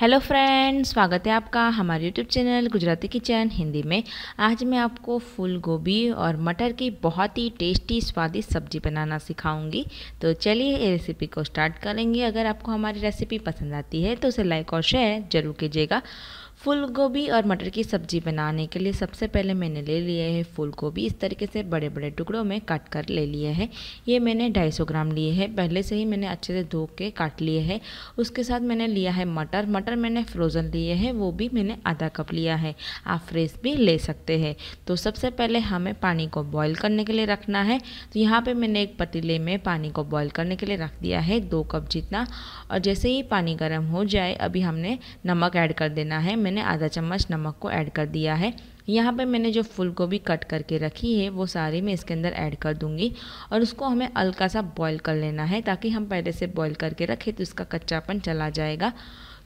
hello friends स्वागत है आपका हमारे YouTube channel Gujarati kitchen Hindi में आज मैं आपको फूल गोभी और मटर की बहुत ही टेस्टी स्वादिष्ट सब्जी बनाना सिखाऊंगी तो चलिए ये रेसिपी को स्टार्ट करेंगे अगर आपको हमारी रेसिपी पसंद आती है तो उसे लाइक और शेयर ज़रूर कीजिएगा फूल गोभी और मटर की सब्जी बनाने के लिए सबसे पहले मैंने ले लिए है फूल गोभी इस तरीके से बड़े बड़े टुकड़ों में काट कर ले लिए है ये मैंने 250 ग्राम लिए है पहले से ही मैंने अच्छे से धो के काट लिए है उसके साथ मैंने लिया है मटर मटर मैंने फ्रोज़न लिए है वो भी मैंने आधा कप लिया है आप फ्रेश भी ले सकते हैं तो सबसे पहले हमें पानी को बॉयल करने के लिए रखना है तो यहाँ पर मैंने एक पतीले में पानी को बॉयल करने के लिए रख दिया है दो कप जितना और जैसे ही पानी गर्म हो जाए अभी हमने नमक ऐड कर देना है मैंने आधा चम्मच नमक को ऐड कर दिया है यहाँ पे मैंने जो फूल गोभी कट करके रखी है वो सारी मैं इसके अंदर ऐड कर दूँगी और उसको हमें हल्का सा बॉईल कर लेना है ताकि हम पहले से बॉईल करके रखें तो इसका कच्चापन चला जाएगा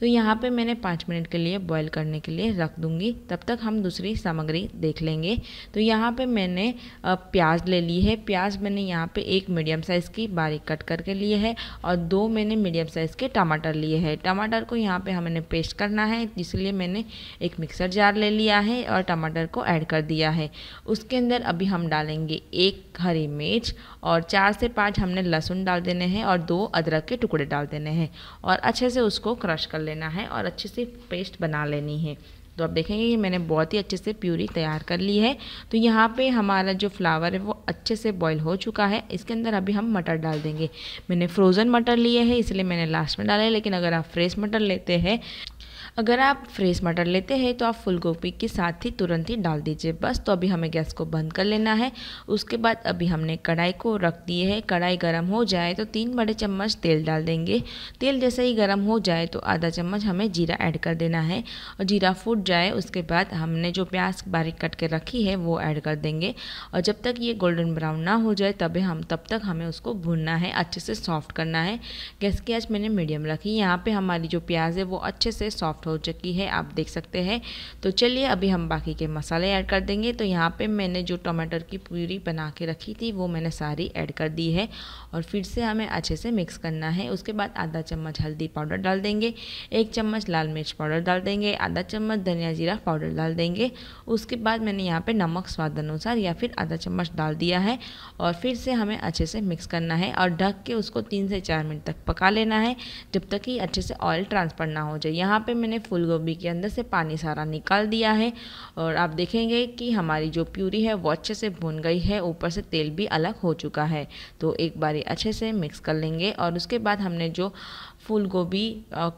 तो यहाँ पे मैंने पाँच मिनट के लिए बॉईल करने के लिए रख दूँगी तब तक हम दूसरी सामग्री देख लेंगे तो यहाँ पे मैंने प्याज ले ली है प्याज मैंने यहाँ पे एक मीडियम साइज़ की बारीक कट करके लिए है और दो मैंने मीडियम साइज़ के टमाटर लिए है टमाटर को यहाँ पर हमने पेस्ट करना है इसलिए मैंने एक मिक्सर जार ले लिया है और टमाटर को ऐड कर दिया है उसके अंदर अभी हम डालेंगे एक हरी मिर्च और चार से पाँच हमने लहसुन डाल देने हैं और दो अदरक के टुकड़े डाल देने हैं और अच्छे से उसको क्रश कर लेना लेना है और अच्छे से पेस्ट बना लेनी है तो आप देखेंगे कि मैंने बहुत ही अच्छे से प्यूरी तैयार कर ली है तो यहाँ पे हमारा जो फ्लावर है वो अच्छे से बॉईल हो चुका है इसके अंदर अभी हम मटर डाल देंगे मैंने फ्रोज़न मटर लिए है इसलिए मैंने लास्ट में डाला है लेकिन अगर आप फ्रेश मटर लेते हैं अगर आप फ्रेश मटर लेते हैं तो आप फुल गोभी के साथ ही तुरंत ही डाल दीजिए बस तो अभी हमें गैस को बंद कर लेना है उसके बाद अभी हमने कढ़ाई को रख दिए है कढ़ाई गर्म हो जाए तो तीन बड़े चम्मच तेल डाल देंगे तेल जैसे ही गर्म हो जाए तो आधा चम्मच हमें जीरा ऐड कर देना है और जीरा फूट जाए उसके बाद हमने जो प्याज बारीक कट के रखी है वो ऐड कर देंगे और जब तक ये गोल्डन ब्राउन ना हो जाए तब हम तब तक हमें उसको भूनना है अच्छे से सॉफ्ट करना है गैस की आज मैंने मीडियम रखी यहाँ पर हमारी जो प्याज है वो अच्छे से सॉफ्ट सॉफ्ट हो चुकी है आप देख सकते हैं तो चलिए अभी हम बाकी के मसाले ऐड कर देंगे तो यहाँ पे मैंने जो टमाटर की प्यूरी बना के रखी थी वो मैंने सारी ऐड कर दी है और फिर से हमें अच्छे से मिक्स करना है उसके बाद आधा चम्मच हल्दी पाउडर डाल देंगे एक चम्मच लाल मिर्च पाउडर डाल देंगे आधा चम्मच धनिया जीरा पाउडर डाल देंगे उसके बाद मैंने यहाँ पर नमक स्वाद अनुसार या फिर आधा चम्मच डाल दिया है और फिर से हमें अच्छे से मिक्स करना है और ढक के उसको तीन से चार मिनट तक पका लेना है जब तक कि अच्छे से ऑयल ट्रांसफ़र ना हो जाए यहाँ पे मैंने मैंने फूल गोभी के अंदर से पानी सारा निकाल दिया है और आप देखेंगे कि हमारी जो प्यूरी है वो अच्छे से भुन गई है ऊपर से तेल भी अलग हो चुका है तो एक बारी अच्छे से मिक्स कर लेंगे और उसके बाद हमने जो फूल गोभी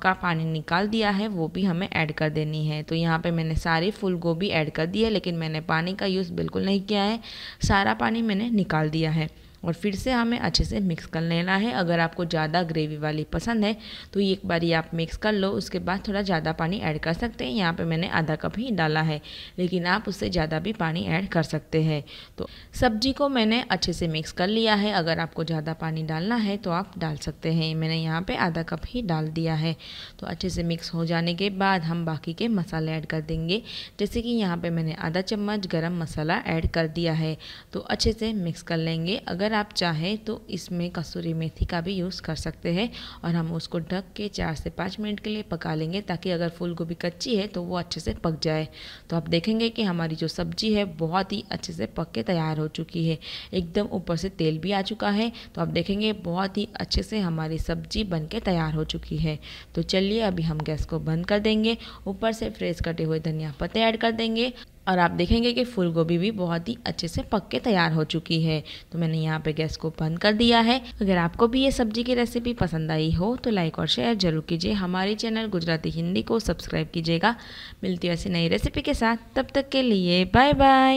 का पानी निकाल दिया है वो भी हमें ऐड कर देनी है तो यहाँ पे मैंने सारी फूल गोभी ऐड कर दी है लेकिन मैंने पानी का यूज़ बिल्कुल नहीं किया है सारा पानी मैंने निकाल दिया है और फिर से हमें अच्छे से मिक्स कर लेना है अगर आपको ज़्यादा ग्रेवी वाली पसंद है तो एक ये आप मिक्स कर लो उसके बाद थोड़ा ज़्यादा पानी ऐड कर सकते हैं यहाँ पे मैंने आधा कप ही डाला है लेकिन आप उससे ज़्यादा भी पानी ऐड कर सकते हैं तो सब्जी को मैंने अच्छे से मिक्स कर लिया है अगर आपको ज़्यादा पानी डालना है तो आप डाल सकते हैं मैंने यहाँ पर आधा कप ही डाल दिया है तो अच्छे से मिक्स हो जाने के बाद हम बाकी के मसाले ऐड कर देंगे जैसे कि यहाँ पर मैंने आधा चम्मच गर्म मसाला ऐड कर दिया है तो अच्छे से मिक्स कर लेंगे अगर आप चाहें तो इसमें कसूरी मेथी का भी यूज़ कर सकते हैं और हम उसको ढक के चार से पाँच मिनट के लिए पका लेंगे ताकि अगर फूल गोभी कच्ची है तो वो अच्छे से पक जाए तो आप देखेंगे कि हमारी जो सब्जी है बहुत ही अच्छे से पक के तैयार हो चुकी है एकदम ऊपर से तेल भी आ चुका है तो आप देखेंगे बहुत ही अच्छे से हमारी सब्जी बन के तैयार हो चुकी है तो चलिए अभी हम गैस को बंद कर देंगे ऊपर से फ्रेश कटे हुए धनिया पत्ते ऐड कर देंगे और आप देखेंगे कि फूल गोभी भी बहुत ही अच्छे से पक के तैयार हो चुकी है तो मैंने यहाँ पे गैस को बंद कर दिया है अगर आपको भी ये सब्जी की रेसिपी पसंद आई हो तो लाइक और शेयर जरूर कीजिए हमारे चैनल गुजराती हिंदी को सब्सक्राइब कीजिएगा मिलती है ऐसी नई रेसिपी के साथ तब तक के लिए बाय बाय